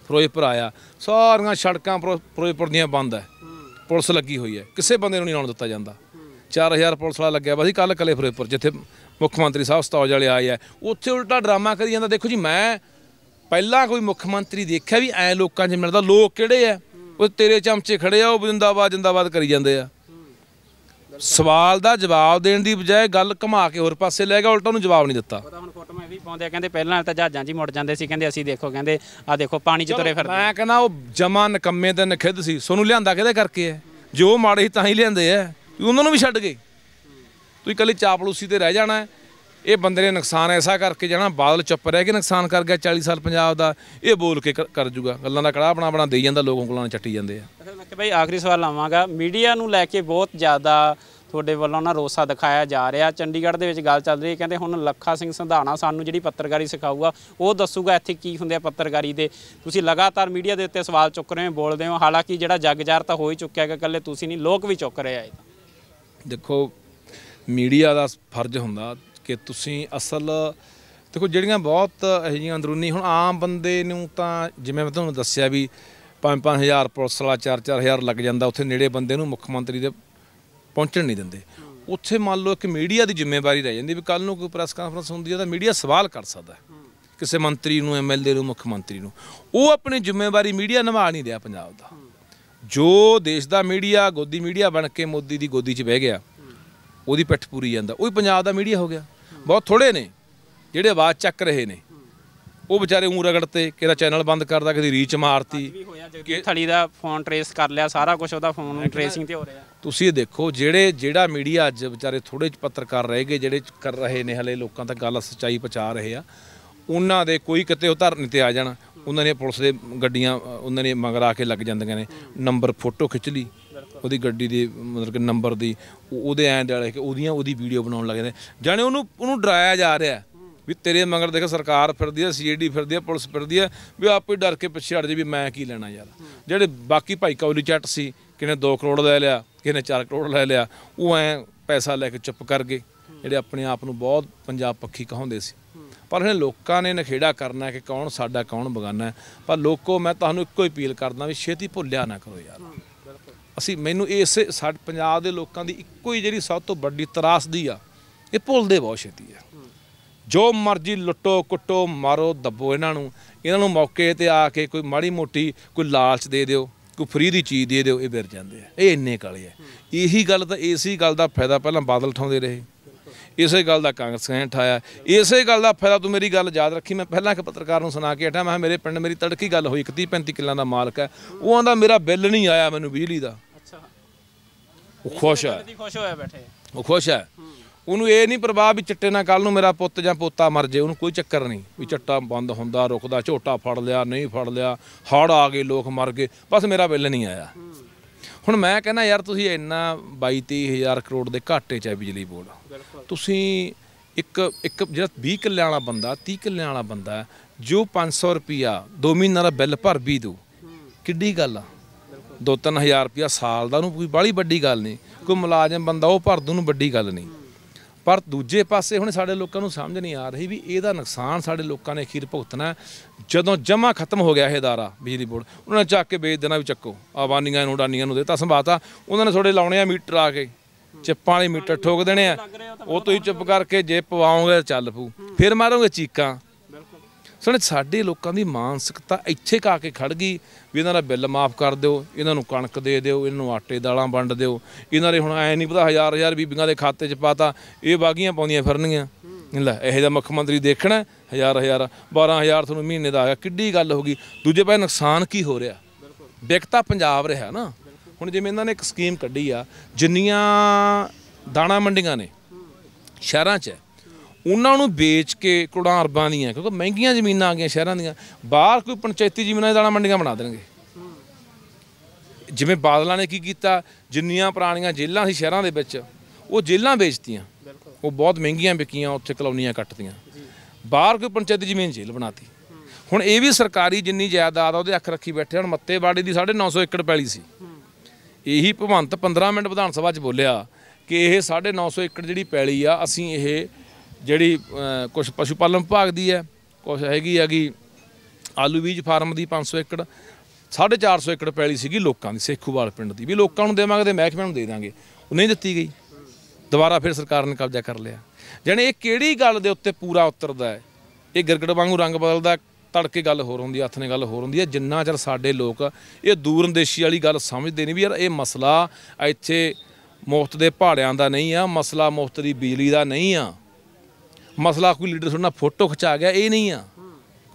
ਫਿਰੋਜ਼ਪੁਰ ਆਇਆ ਸਾਰੀਆਂ ਸੜਕਾਂ ਫਿਰੋਜ਼ਪੁਰ ਦੀਆਂ ਬੰਦ ਹੈ ਪੁਲਿਸ ਲੱਗੀ ਹੋਈ ਹੈ ਕਿਸੇ ਬੰਦੇ ਨੂੰ ਨਹੀਂ ਆਉਣ ਦਿੱਤਾ ਜਾਂਦਾ 4000 ਪੁਲਿਸ ਵਾਲਾ ਲੱਗਿਆ ਬਸ ਕੱਲ ਕਲੇ ਫਿਰੋਜ਼ਪੁਰ ਜਿੱਥੇ ਮੁੱਖ ਮੰਤਰੀ ਸਾਹਿਬ ਸਤੌਜ ਵਾਲੇ ਆਏ ਆ ਉੱਥੇ ਉਲਟਾ ਡਰਾਮਾ ਕਰੀ ਜਾਂਦਾ ਦੇਖੋ ਜੀ ਮੈਂ ਪਹਿਲਾਂ ਕੋਈ ਮੁੱਖ ਮੰਤਰੀ ਦੇਖਿਆ ਵੀ ਐ ਲੋਕਾਂ 'ਚ ਮਿਲਦਾ ਲੋਕ ਕਿਹੜੇ ਆ ਉਹ ਤੇਰੇ ਚਮਚੇ ਖੜੇ ਆ ਉਹ ਜਿੰਦਾਬਾਦ ਜਿੰਦਾਬਾਦ ਕਰੀ ਜਾਂਦੇ ਆ ਸਵਾਲ ਦਾ ਜਵਾਬ ਦੇਣ ਦੀ ਬਜਾਏ ਗੱਲ ਘੁਮਾ ਕੇ ਹੋਰ ਪਾਸੇ ਲੈ ਗਿਆ ਉਲਟਾ ਉਹਨੂੰ ਜਵਾਬ ਨਹੀਂ ਦਿੱਤਾ ਪਤਾ ਹੁਣ ਫੋਟੋ ਮੈਂ ਵੀ ਪਾਉਂਦੇ ਆ ਕਹਿੰਦੇ ਪਹਿਲਾਂ ਤਾਂ ਜਹਾਜ਼ਾਂ 'ਚ ਹੀ ਮੁੜ ਜਾਂਦੇ ਸੀ ਕਹਿੰਦੇ ਅਸੀਂ ਦੇਖੋ ਕਹਿੰਦੇ ਆ ਦੇਖੋ ਪਾਣੀ 'ਚ ਤੁਰੇ ਫਿਰਦੇ ਮੈਂ ਕਹਿੰਦਾ ਉਹ ਜਮਾ ਨਕੰਮੇ ਤੇ ਨਖਿੱਧ ਸੀ ਸੋਨੂੰ ਲਿਆਂਦਾ ਕਿਹਦੇ ਕਰਕੇ ਐ ਜੋ ਮਾੜੇ ਤਾਂ ਹੀ ਲਿਆਂਦੇ ਆ ਉਹਨਾਂ ਨੂੰ ਵੀ ਛੱਡ ਗਏ ਤੁਸੀਂ ਕੱਲੀ ਚਾਪਲੂਸੀ ਤੇ ਰਹਿ ਜਾਣਾ ਹੈ ਇਹ ਬੰਦੇ ਨੇ ਨੁਕਸਾਨ ਐਸਾ ਕਰਕੇ ਜਾਣਾ ਬਾਦਲ ਚੁੱਪ ਰਹਿ ਕੇ ਨੁਕਸਾਨ ਕਰ ਗਿਆ 40 ਸਾਲ ਪੰਜਾਬ ਦਾ ਇਹ ਬੋਲ ਕੇ ਕਰ ਜੂਗਾ ਗੱਲਾਂ ਦਾ ਕੜਾ ਆਪਣਾ ਆਪਣਾ ਦੇਈ ਜਾਂਦਾ ਲੋਕਾਂ ਕੋਲਾਂ ਚੱਟੀ ਜਾਂਦੇ ਆ ਲੱਕ ਭਾਈ ਆਖਰੀ ਸਵਾਲ ਲਾਵਾਂਗਾ ਮੀਡੀਆ ਨੂੰ ਲੈ ਕੇ ਬਹੁਤ ਜ਼ਿਆਦਾ ਤੁਹਾਡੇ ਵੱਲੋਂ ਨਾ ਰੋਸਾ ਦਿਖਾਇਆ ਜਾ ਰਿਹਾ ਚੰਡੀਗੜ੍ਹ ਦੇ ਵਿੱਚ ਗੱਲ ਚੱਲ ਰਹੀ ਹੈ ਕਹਿੰਦੇ ਹੁਣ ਲੱਖਾ ਸਿੰਘ ਸੰਧਾਣਾ ਸਾਨੂੰ ਜਿਹੜੀ ਪੱਤਰਕਾਰੀ ਸਿਖਾਊਗਾ ਉਹ ਦੱਸੂਗਾ ਇੱਥੇ ਕੀ ਹੁੰਦੇ ਆ ਪੱਤਰਕਾਰੀ ਦੇ ਤੁਸੀਂ ਲਗਾਤਾਰ ਮੀਡੀਆ ਦੇ ਉੱਤੇ ਸਵਾਲ ਚੁੱਕ ਰਹੇ ਹੋ ਬੋਲਦੇ ਹੋ ਹਾਲਾਂਕਿ ਜਿਹੜਾ ਜਗਜਾਰ ਤਾਂ ਹੋ ਹੀ ਚੁੱਕਿਆ ਹੈ ਕੱਲੇ ਤੁਸੀਂ ਨਹੀਂ ਲੋਕ ਵੀ ਚੁੱਕ ਰਹੇ ਆ ਦੇਖੋ ਮੀਡੀਆ ਦਾ ਫਰਜ਼ ਹੁੰਦਾ ਕਿ ਤੁਸੀਂ ਅਸਲ ਦੇਖੋ ਜਿਹੜੀਆਂ ਬਹੁਤ ਇਹ ਜੀਆਂ ਅੰਦਰੂਨੀ ਹੁਣ ਆਮ ਬੰਦੇ ਨੂੰ ਤਾਂ ਜਿਵੇਂ ਮੈਂ ਤੁਹਾਨੂੰ ਦੱਸਿਆ ਵੀ 5-5000 ਪੁਲਿਸ ਵਾਲਾ 4-4000 ਲੱਗ ਜਾਂਦਾ ਉੱਥੇ ਨੇੜੇ ਬੰਦੇ ਨੂੰ ਮੁੱਖ ਮੰਤਰੀ ਦੇ ਪਹੁੰਚਣ ਨਹੀਂ ਦਿੰਦੇ ਉੱਥੇ ਮੰਨ ਲਓ ਇੱਕ ਮੀਡੀਆ ਦੀ ਜ਼ਿੰਮੇਵਾਰੀ ਰਹਿ ਜਾਂਦੀ ਵੀ ਕੱਲ ਨੂੰ ਕੋਈ ਪ੍ਰੈਸ ਕਾਨਫਰੰਸ ਹੁੰਦੀ ਹੈ ਤਾਂ ਮੀਡੀਆ ਸਵਾਲ ਕਰ ਸਕਦਾ ਕਿਸੇ ਮੰਤਰੀ ਨੂੰ ਐਮਐਲਏ ਨੂੰ ਮੁੱਖ ਮੰਤਰੀ ਨੂੰ ਉਹ ਆਪਣੀ ਜ਼ਿੰਮੇਵਾਰੀ ਮੀਡੀਆ ਨਿਭਾ ਨਹੀਂ ਰਿਹਾ ਪੰਜਾਬ ਦਾ ਜੋ ਦੇਸ਼ ਦਾ ਮੀਡੀਆ ਗੋਦੀ ਮੀਡੀਆ ਬਣ ਕੇ ਮੋਦੀ ਦੀ ਗੋਦੀ 'ਚ ਬਹਿ ਗਿਆ ਉਹਦੀ ਪਿੱਠ ਪੂਰੀ ਜਾਂਦਾ ਉਹ ਪੰਜਾਬ ਦਾ ਮੀਡੀਆ ਹੋ ਗਿਆ ਬਹੁਤ ਥੋੜੇ ਨੇ ਜਿਹੜੇ ਆਵਾਜ਼ ਚੱਕ ਰਹੇ ਨੇ ਉਹ ਵਿਚਾਰੇ ਉਂ ਰਗੜਤੇ ਕਿਹਦਾ ਚੈਨਲ ਬੰਦ ਕਰਦਾ ਕਿਹਦੀ ਰੀਚ ਮਾਰਤੀ ਕਿ ਥਲੀ ਦਾ ਫੋਨ ਟਰੇਸ ਕਰ ਲਿਆ ਸਾਰਾ ਕੁਝ ਉਹਦਾ ਫੋਨ ਟਰੇਸਿੰਗ ਤੇ ਹੋ ਰਿਹਾ ਤੁਸੀਂ ਇਹ ਦੇਖੋ ਜਿਹੜੇ ਜਿਹੜਾ ਮੀਡੀਆ ਅੱਜ ਵਿਚਾਰੇ ਥੋੜੇ ਪੱਤਰਕਾਰ ਰਹਿ ਗਏ ਜਿਹੜੇ ਕਰ ਰਹੇ ਨੇ ਹਲੇ ਲੋਕਾਂ ਤੱਕ ਗੱਲ ਸੱਚਾਈ ਪਹੁੰਚਾ ਰਹੇ ਆ ਉਹਨਾਂ ਦੇ ਕੋਈ ਕਿਤੇ ਉਹ ਧਰਨੇ ਤੇ ਆ ਜਾਣ ਉਹਨਾਂ ਨੇ ਪੁਲਿਸ ਦੇ ਗੱਡੀਆਂ ਉਹਨਾਂ ਨੇ ਮਗਰ ਆ ਕੇ ਲੱਗ ਜਾਂਦੀਆਂ ਨੇ ਨੰਬਰ ਫੋਟੋ ਖਿੱਚ ਲਈ ਉਹਦੀ ਗੱਡੀ ਦੀ ਮਤਲਬ ਕਿ ਨੰਬਰ ਦੀ ਉਹਦੇ ਐਂ ਵਾਲੇ ਕਿ ਉਹਦੀਆਂ ਉਹਦੀ ਵੀਡੀਓ ਬਣਾਉਣ ਲੱਗੇ ਨੇ ਜਾਨੇ ਉਹਨੂੰ ਉਹਨੂੰ ਡਰਾਇਆ ਜਾ ਰਿਹਾ ਵੀ ਤੇਰੇ ਮਗਰ ਦੇਖ ਸਰਕਾਰ ਫਿਰਦੀ ਆ ਸੀਏਡੀ ਫਿਰਦੀ ਆ ਪੁਲਿਸ ਫਿਰਦੀ ਆ ਵੀ ਆਪੇ ਡਰ ਕੇ ਪਿੱਛੇ ਹਟ ਜੇ ਵੀ ਮੈਂ ਕੀ ਲੈਣਾ ਯਾਰ ਜਿਹੜੇ ਬਾਕੀ ਭਾਈ ਕੌਲੀ ਚੱਟ ਸੀ ਕਿਨੇ 2 ਕਰੋੜ ਲੈ ਲਿਆ ਕਿਨੇ 4 ਕਰੋੜ ਲੈ ਲਿਆ ਉਹ ਐ ਪੈਸਾ ਲੈ ਕੇ ਚੁੱਪ ਕਰ ਗਏ ਜਿਹੜੇ ਆਪਣੇ ਆਪ ਨੂੰ ਬਹੁਤ ਪੰਜਾਬ ਪੱਖੀ ਕਹਾਉਂਦੇ ਸੀ ਪਰ ਇਹਨਾਂ ਲੋਕਾਂ ਨੇ ਨਖੇੜਾ ਕਰਨਾ ਕਿ ਕੌਣ ਸਾਡਾ ਕੌਣ ਬਗਾਨਾ ਪਰ ਲੋਕੋ ਮੈਂ ਤੁਹਾਨੂੰ ਇੱਕੋ ਹੀ ਅਪੀਲ ਕਰਦਾ ਵੀ ਛੇਤੀ ਭੁੱਲਿਆ ਨਾ ਕਰੋ ਯਾਰ ਅਸੀਂ ਮੈਨੂੰ ਇਸੇ ਸਾਡ ਪੰਜਾਬ ਦੇ ਲੋਕਾਂ ਦੀ ਇੱਕੋ ਹੀ ਜਿਹੜੀ ਸਭ ਤੋਂ ਵੱਡੀ ਤਰਾਸਦੀ ਆ ਇਹ ਭੁੱਲਦੇ ਬਹੁਤ ਛੇਤੀ ਆ ਜੋ ਮਰਜ਼ੀ ਲੁੱਟੋ ਕੁੱਟੋ ਮਾਰੋ ਦੱਬੋ ਇਹਨਾਂ ਨੂੰ ਇਹਨਾਂ ਨੂੰ ਮੌਕੇ ਤੇ ਆ ਕੇ ਕੋਈ ਮਾੜੀ ਮੋਟੀ ਕੋਈ ਲਾਲਚ ਦੇ ਦਿਓ ਕੋਈ ਫਰੀ ਦੀ ਚੀਜ਼ ਦੇ ਦਿਓ ਇਹ ਵਿਰ ਜਾਂਦੇ ਆ ਇਹ ਇੰਨੇ ਕਾਲੇ ਆ ਇਹੀ ਗੱਲ ਤਾਂ ਏਸੀ ਗੱਲ ਦਾ ਫਾਇਦਾ ਪਹਿਲਾਂ ਬਾਦਲ ਠਾਉਂਦੇ ਰਹੇ ਇਸੇ ਗੱਲ ਦਾ ਕਾਂਗਰਸ ਨੇ ਠਾਇਆ ਇਸੇ ਗੱਲ ਦਾ ਫਾਇਦਾ ਤੂੰ ਮੇਰੀ ਗੱਲ ਯਾਦ ਰੱਖੀ ਮੈਂ ਪਹਿਲਾਂ ਇੱਕ ਪੱਤਰਕਾਰ ਨੂੰ ਸੁਣਾ ਕੇ ਹਟਾ ਮੈਂ ਮੇਰੇ ਪਿੰਡ ਮੇਰੀ ਤੜਕੀ ਗੱਲ ਹੋਈ 35 ਕਿੱਲਾਂ ਦਾ ਮਾਲਕ ਹੈ ਉਹ ਆਂਦਾ ਮੇਰਾ ਬਿੱਲ ਨਹੀਂ ਆਇਆ ਮੈਨੂੰ ਬਿਜਲੀ ਦਾ ਅੱਛਾ ਉਹ ਖੁਸ਼ ਹੈ ਖੁਸ਼ ਹੋਇਆ ਬੈਠੇ ਉਹ ਖੁਸ਼ ਹੈ ਉਹਨੂੰ ਇਹ ਨਹੀਂ ਪ੍ਰਭਾਵ ਵੀ ਚਿੱਟੇ ਨਾਲ ਕੱਲ ਨੂੰ ਮੇਰਾ ਪੁੱਤ ਜਾਂ ਪੋਤਾ ਮਰ ਜੇ ਉਹਨੂੰ ਕੋਈ ਚੱਕਰ ਨਹੀਂ ਵੀ ਚੱਟਾ ਬੰਦ ਹੁੰਦਾ ਰੁਕਦਾ ਝੋਟਾ ਫੜ ਲਿਆ ਨਹੀਂ ਫੜ ਲਿਆ ਹੜ ਆ ਗਏ ਲੋਕ ਮਰ ਗਏ ਬਸ ਮੇਰਾ ਬਿੱਲ ਨਹੀਂ ਆਇਆ ਹੁਣ ਮੈਂ ਕਹਿੰਦਾ ਯਾਰ ਤੁਸੀਂ ਇੰਨਾ 22 3000 ਕਰੋੜ ਦੇ ਘਾਟੇ 'ਚ ਹੈ ਬਿਜਲੀ ਬੋਰਡ ਤੁਸੀਂ ਇੱਕ ਇੱਕ ਜਿਹੜਾ 20 ਕਿੱਲੇ ਵਾਲਾ ਬੰਦਾ 30 ਕਿੱਲੇ ਵਾਲਾ ਬੰਦਾ ਜੋ 500 ਰੁਪਿਆ 2 ਮਹੀਨਾ ਦਾ ਬਿੱਲ ਭਰ ਵੀ ਦੂ ਕਿੱਡੀ ਗੱਲ ਆ 2-3000 ਰੁਪਿਆ ਸਾਲ ਦਾ ਉਹਨੂੰ ਕੋਈ ਬਾਲੀ ਵੱਡੀ ਗੱਲ ਨਹੀਂ ਕੋਈ ਮੁਲਾਜ਼ਮ ਬੰਦਾ ਉਹ ਭਰ ਦੂ ਨੂੰ ਵੱਡੀ ਗੱਲ ਨਹੀਂ ਪਰ ਦੂਜੇ ਪਾਸੇ ਹੁਣ ਸਾਡੇ ਲੋਕਾਂ ਨੂੰ ਸਮਝ ਨਹੀਂ ਆ ਰਹੀ ਵੀ ਇਹਦਾ ਨੁਕਸਾਨ ਸਾਡੇ ਲੋਕਾਂ ਨੇ ਅਖੀਰ ਭੁਗਤਣਾ ਜਦੋਂ ਜਮਾ ਖਤਮ ਹੋ ਗਿਆ ਇਹ ਦਾਰਾ ਬਿਜਲੀ ਬੋਰਡ ਉਹਨਾਂ ਨੇ ਚੱਕ ਕੇ ਵੇਚ ਦੇਣਾ ਵੀ ਚੱਕੋ ਆਵਾਨੀਆਂ ਨੂੰ ਡਾਨੀਆਂ ਨੂੰ ਦੇਤਾ ਸੰਭਾਤਾ ਉਹਨਾਂ ਨੇ ਥੋੜੇ ਲਾਉਣੇ ਆ ਮੀਟਰ ਆ ਕੇ ਚਿੱਪਾਂ ਵਾਲੇ ਮੀਟਰ ਠੋਕ ਦੇਣੇ ਆ ਉਹ ਤੁਸੀਂ ਚੁੱਪ ਕਰਕੇ ਜੇ ਪਵਾਉਂਗੇ ਚੱਲ ਪੂ ਫਿਰ ਮਾਰੋਗੇ ਚੀਕਾਂ ਸਣ ਸਾਡੇ ਲੋਕਾਂ ਦੀ ਮਾਨਸਿਕਤਾ ਇੱਥੇ ਕਾ ਕੇ ਖੜ ਗਈ ਵੀ ਇਹਨਾਂ ਦਾ ਬਿੱਲ ਮਾਫ ਕਰ ਦਿਓ ਇਹਨਾਂ ਨੂੰ ਕਣਕ ਦੇ ਦਿਓ ਇਹਨਾਂ ਨੂੰ ਆਟੇ ਦਾਲਾਂ ਵੰਡ ਦਿਓ ਇਹਨਾਂ ਦੇ ਹੁਣ ਐ ਨਹੀਂ ਪਤਾ ਹਜ਼ਾਰ ਹਜ਼ਾਰ ਬੀਬੀਆਂ ਦੇ ਖਾਤੇ 'ਚ ਪਾਤਾ ਇਹ ਬਾਗੀਆਂ ਪਾਉਂਦੀਆਂ ਫਿਰਨਗੀਆਂ ਲੈ ਇਹ ਦਾ ਮੁੱਖ ਮੰਤਰੀ ਦੇਖਣਾ ਹਜ਼ਾਰ ਹਜ਼ਾਰ 12000 ਤੁਹਾਨੂੰ ਮਹੀਨੇ ਦਾ ਆ ਗਿਆ ਕਿੱਡੀ ਗੱਲ ਹੋ ਗਈ ਦੂਜੇ ਪਾਸੇ ਨੁਕਸਾਨ ਕੀ ਹੋ ਰਿਹਾ ਵਿਕਤਾ ਪੰਜਾਬ ਰਿਹਾ ਨਾ ਹੁਣ ਜਿਵੇਂ ਇਹਨਾਂ ਨੇ ਇੱਕ ਸਕੀਮ ਕੱਢੀ ਆ ਜਿੰਨੀਆਂ ਦਾਣਾ ਮੰਡੀਆਂ ਨੇ ਸ਼ਹਿਰਾਂ 'ਚ ਉਹਨਾਂ ਨੂੰ ਵੇਚ ਕੇ ਕਰੋੜਾਂ ਅਰਬਾਂ ਦੀਆਂ ਕਿਉਂਕਿ ਮਹਿੰਗੀਆਂ ਜ਼ਮੀਨਾਂ ਆ ਗਈਆਂ ਸ਼ਹਿਰਾਂ ਦੀਆਂ ਬਾਹਰ ਕੋਈ ਪੰਚਾਇਤੀ ਜ਼ਮੀਨਾਂ ਦਾਣਾ ਮੰਡੀਆਂ ਬਣਾ ਦੇਣਗੇ ਜਿਵੇਂ ਬਾਦਲਾਂ ਨੇ ਕੀ ਕੀਤਾ ਜਿੰਨੀਆਂ ਪੁਰਾਣੀਆਂ ਜੇਲ੍ਹਾਂ ਸੀ ਸ਼ਹਿਰਾਂ ਦੇ ਵਿੱਚ ਉਹ ਜੇਲ੍ਹਾਂ ਵੇਚਤੀਆਂ ਉਹ ਬਹੁਤ ਮਹਿੰਗੀਆਂ ਵਿਕੀਆਂ ਉੱਥੇ ਕਲੋਨੀਆਂ ਕੱਟਤੀਆਂ ਬਾਹਰ ਕੋਈ ਪੰਚਾਇਤੀ ਜ਼ਮੀਨ ਜੇਲ੍ਹ ਬਣਾਤੀ ਹੁਣ ਇਹ ਵੀ ਸਰਕਾਰੀ ਜਿੰਨੀ ਜਾਇਦਾਦ ਆ ਉਹਦੇ ਅੱਖ ਰੱਖੀ ਬੈਠੇ ਹੁਣ ਮੱਤੇਵਾੜੀ ਦੀ 950 ਏਕੜ ਪੈਲੀ ਸੀ ਇਹੀ ਭਵੰਤ 15 ਮਿੰਟ ਵਿਧਾਨ ਸਭਾ 'ਚ ਬੋਲਿਆ ਕਿ ਇਹ 950 ਏਕੜ ਜਿਹੜੀ ਪੈਲੀ ਆ ਅਸੀਂ ਇਹ ਜਿਹੜੀ ਕੁਝ ਪਸ਼ੂ ਪਾਲਣ ਵਿਭਾਗ ਦੀ ਹੈ ਕੁਝ ਹੈਗੀ ਹੈਗੀ ਆਲੂ ਬੀਜ ਫਾਰਮ ਦੀ 500 ਏਕੜ 450 ਏਕੜ ਪੈਲੀ ਸੀਗੀ ਲੋਕਾਂ ਦੀ ਸੇਖੂਵਾਲ ਪਿੰਡ ਦੀ ਵੀ ਲੋਕਾਂ ਨੂੰ ਦੇਵਾਂਗੇ ਤੇ ਮਹਿਕਮੇ ਨੂੰ ਦੇ ਦਾਂਗੇ ਉਹ ਨਹੀਂ ਦਿੱਤੀ ਗਈ ਦੁਬਾਰਾ ਫਿਰ ਸਰਕਾਰ ਨੇ ਕਬਜ਼ਾ ਕਰ ਲਿਆ ਜਾਨੀ ਇਹ ਕਿਹੜੀ ਗੱਲ ਦੇ ਉੱਤੇ ਪੂਰਾ ਉਤਰਦਾ ਹੈ ਇਹ ਗਰਗੜ ਵਾਂਗੂ ਰੰਗ ਬਦਲਦਾ ਤੜਕੇ ਗੱਲ ਹੋਰ ਹੁੰਦੀ ਹੈ ਹੱਥ ਨੇ ਗੱਲ ਹੋਰ ਹੁੰਦੀ ਹੈ ਜਿੰਨਾ ਚਿਰ ਸਾਡੇ ਲੋਕ ਇਹ ਅੰਦੇਸ਼ੀ ਵਾਲੀ ਗੱਲ ਸਮਝਦੇ ਨਹੀਂ ਵੀ ਯਾਰ ਇਹ ਮਸਲਾ ਇੱਥੇ ਮੁਫਤ ਦੇ ਪਹਾੜਿਆਂ ਦਾ ਨਹੀਂ ਆ ਮਸਲਾ ਮੁਫਤ ਦੀ ਬਿਜਲੀ ਦਾ ਨਹੀਂ ਆ ਮਸਲਾ ਕੋਈ ਲੀਡਰ ਸੁਣਨਾ ਫੋਟੋ ਖਿਚਾ ਗਿਆ ਇਹ ਨਹੀਂ ਆ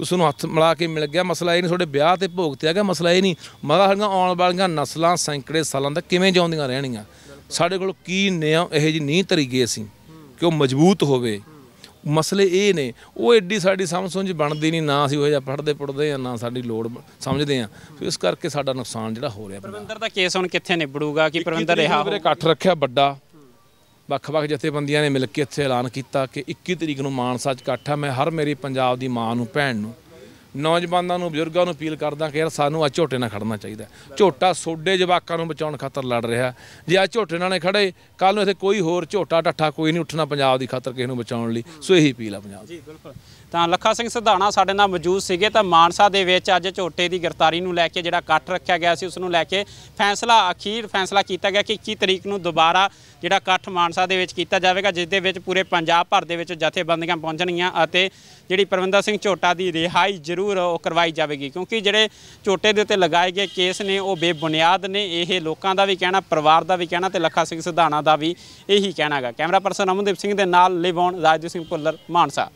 ਉਸ ਨੂੰ ਹੱਥ ਮਿਲਾ ਕੇ ਮਿਲ ਗਿਆ ਮਸਲਾ ਇਹ ਨਹੀਂ ਤੁਹਾਡੇ ਵਿਆਹ ਤੇ ਭੋਗ ਤੇ ਆ ਗਿਆ ਮਸਲਾ ਇਹ ਨਹੀਂ ਮਸਲਾ ਹੈਗਾ ਆਉਣ ਵਾਲੀਆਂ ਨਸਲਾਂ ਸੈਂਕੜੇ ਸਾਲਾਂ ਤੱਕ ਕਿਵੇਂ ਜਾਉਂਦੀਆਂ ਰਹਿਣੀਆਂ ਸਾਡੇ ਕੋਲ ਕੀ ਨਿਯਮ ਇਹ ਜੀ ਨਹੀਂ ਤਰੀਕੇ ਅਸੀਂ ਕਿ ਉਹ ਮਜ਼ਬੂਤ ਹੋਵੇ ਮਸਲੇ ਇਹ ਨੇ ਉਹ ਐਡੀ ਸਾਡੀ ਸਮਝ ਸੁਝ ਬਣਦੀ ਨਹੀਂ ਨਾ ਅਸੀਂ ਉਹ ਜਿਹਾ ਪੜਦੇ ਪੜਦੇ ਆ ਨਾ ਸਾਡੀ ਲੋੜ ਸਮਝਦੇ ਆ ਇਸ ਕਰਕੇ ਸਾਡਾ ਨੁਕਸਾਨ ਜਿਹੜਾ ਹੋ ਰਿਹਾ ਪ੍ਰਵਿੰਦਰ ਦਾ ਕੇਸ ਹੁਣ ਕਿੱਥੇ ਨਿਬੜੂਗਾ ਕਿ ਪ੍ਰਵਿੰਦਰ ਰਿਹਾ ਹੋਵੇ ਇਕੱਠ ਰੱਖਿਆ ਵੱਡਾ ਵੱਖ-ਵੱਖ ਜਥੇਬੰਦੀਆਂ ਨੇ ਮਿਲ ਕੇ ਇੱਥੇ ਐਲਾਨ ਕੀਤਾ ਕਿ 21 ਤਰੀਕ ਨੂੰ ਮਾਨਸਾ 'ਚ ਇਕੱਠ ਹੈ ਮੈਂ ਹਰ ਮੇਰੀ ਪੰਜਾਬ ਦੀ ਮਾਂ ਨੂੰ ਭੈਣ ਨੂੰ ਨੌਜਵਾਨਾਂ ਨੂੰ ਬਜ਼ੁਰਗਾਂ ਨੂੰ ਅਪੀਲ ਕਰਦਾ ਕਿ ਯਾਰ ਸਾਨੂੰ ਆ ਝੋਟੇ ਨਾਲ ਖੜਨਾ ਚਾਹੀਦਾ ਝੋਟਾ ਸੋਡੇ ਜਵਾਕਾਂ ਨੂੰ ਬਚਾਉਣ ਖਾਤਰ ਲੜ ਰਿਹਾ ਜੇ ਆ ਝੋਟੇ ਨਾਲ ਖੜੇ ਕੱਲ ਨੂੰ ਇੱਥੇ ਕੋਈ ਹੋਰ ਝੋਟਾ ਡੱਠਾ ਕੋਈ ਨਹੀਂ ਉੱਠਣਾ ਪੰਜਾਬ ਦੀ ਖਾਤਰ ਕਿਸੇ ਨੂੰ ਬਚਾਉਣ ਲਈ ਸੋ ਇਹੀ ਅਪੀਲ ਆ ਪੰਜਾਬ ਜੀ ਬਿਲਕੁਲ ਤਾਂ ਲੱਖਾ ਸਿੰਘ ਸਿਧਾਣਾ ਸਾਡੇ ਨਾਲ ਮੌਜੂਦ ਸੀਗੇ ਤਾਂ ਮਾਨਸਾ ਦੇ ਵਿੱਚ ਅੱਜ ਝੋਟੇ ਦੀ ਗ੍ਰਿਫਤਾਰੀ ਨੂੰ ਲੈ ਕੇ ਜਿਹੜਾ ਇਕੱਠ ਰੱਖਿਆ ਗਿਆ ਸੀ ਉਸ ਨੂੰ ਲੈ ਕੇ ਫੈਸਲਾ ਅਖੀਰ ਫੈਸਲਾ ਕੀਤਾ ਗਿਆ ਕਿ 21 ਤਰੀਕ ਨੂੰ ਦੁਬਾਰਾ ਜਿਹੜਾ ਇਕੱਠ ਮਾਨਸਾ ਦੇ ਵਿੱਚ ਕੀਤਾ ਜਾਵੇਗਾ ਜਿਸ ਦੇ ਵਿੱਚ ਪੂਰੇ ਪੰਜਾਬ ਭਰ ਦੇ ਵਿੱਚ ਜਥੇਬੰਦੀਆਂ ਪਹੁੰਚਣਗੀਆਂ ਅਤੇ ਜਿਹੜੀ ਪਰਵਿੰਦਰ ਸਿੰਘ ਝੋਟਾ ਦੀ ਰਿਹਾਈ ਜ਼ਰੂਰ ਉਹ ਕਰਵਾਈ ਜਾਵੇਗੀ ਕਿਉਂਕਿ ਜਿਹੜੇ ਝੋਟੇ ਦੇ ਉੱਤੇ ਲਗਾਏ ਗਏ ਕੇਸ ਨੇ ਉਹ ਬੇਬੁਨਿਆਦ ਨੇ ਇਹ ਲੋਕਾਂ ਦਾ ਵੀ ਕਹਿਣਾ ਪਰਿਵਾਰ ਦਾ ਵੀ ਕਹਿਣਾ ਤੇ ਲੱਖਾ ਸਿੰਘ ਸਿਧਾਣਾ ਦਾ ਵੀ ਇਹੀ ਕਹਿਣਾਗਾ ਕੈਮਰਾ ਪਰਸਨ ਅਮਨਦੀਪ ਸਿੰਘ ਦੇ ਨਾਲ ਲਿਵ ਆਨ ਰਾਜਦੀਪ ਸਿੰਘ ਭੁੱਲਰ ਮਾਨਸਾ